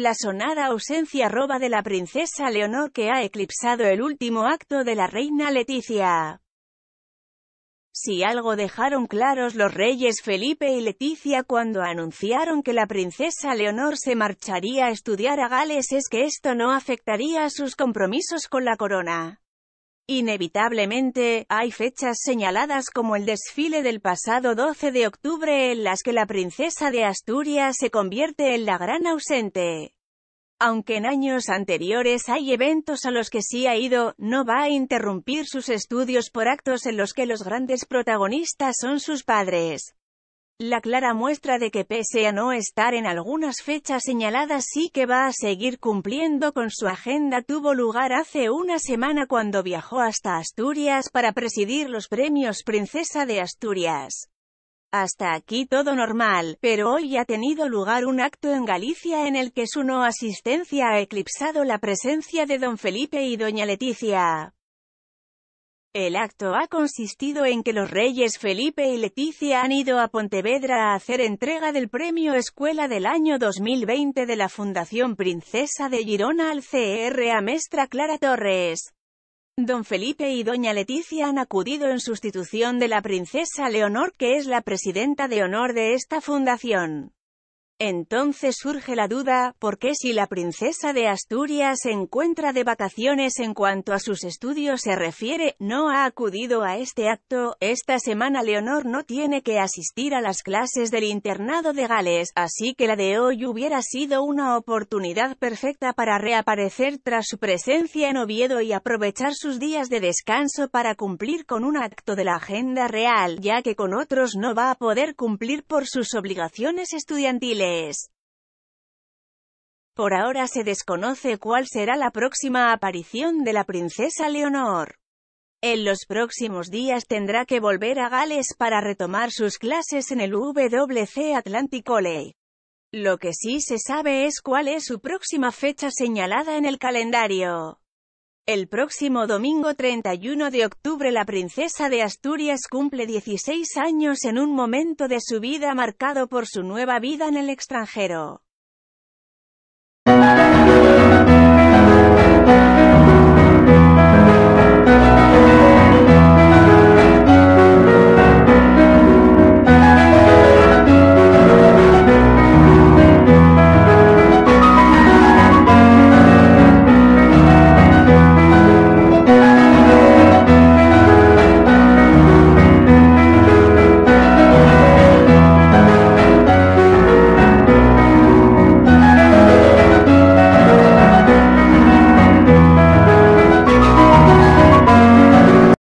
La sonada ausencia roba de la princesa Leonor que ha eclipsado el último acto de la reina Leticia. Si algo dejaron claros los reyes Felipe y Leticia cuando anunciaron que la princesa Leonor se marcharía a estudiar a Gales es que esto no afectaría a sus compromisos con la corona. Inevitablemente, hay fechas señaladas como el desfile del pasado 12 de octubre en las que la princesa de Asturias se convierte en la gran ausente. Aunque en años anteriores hay eventos a los que sí ha ido, no va a interrumpir sus estudios por actos en los que los grandes protagonistas son sus padres la clara muestra de que pese a no estar en algunas fechas señaladas sí que va a seguir cumpliendo con su agenda tuvo lugar hace una semana cuando viajó hasta Asturias para presidir los premios Princesa de Asturias. Hasta aquí todo normal, pero hoy ha tenido lugar un acto en Galicia en el que su no asistencia ha eclipsado la presencia de don Felipe y doña Leticia. El acto ha consistido en que los reyes Felipe y Leticia han ido a Pontevedra a hacer entrega del Premio Escuela del año 2020 de la Fundación Princesa de Girona al CRA Mestra Clara Torres. Don Felipe y Doña Leticia han acudido en sustitución de la princesa Leonor que es la presidenta de honor de esta fundación. Entonces surge la duda, ¿por qué si la princesa de Asturias se encuentra de vacaciones en cuanto a sus estudios se refiere, no ha acudido a este acto? Esta semana Leonor no tiene que asistir a las clases del internado de Gales, así que la de hoy hubiera sido una oportunidad perfecta para reaparecer tras su presencia en Oviedo y aprovechar sus días de descanso para cumplir con un acto de la agenda real, ya que con otros no va a poder cumplir por sus obligaciones estudiantiles. Por ahora se desconoce cuál será la próxima aparición de la princesa Leonor. En los próximos días tendrá que volver a Gales para retomar sus clases en el WC Atlantic College. Lo que sí se sabe es cuál es su próxima fecha señalada en el calendario. El próximo domingo 31 de octubre la princesa de Asturias cumple 16 años en un momento de su vida marcado por su nueva vida en el extranjero.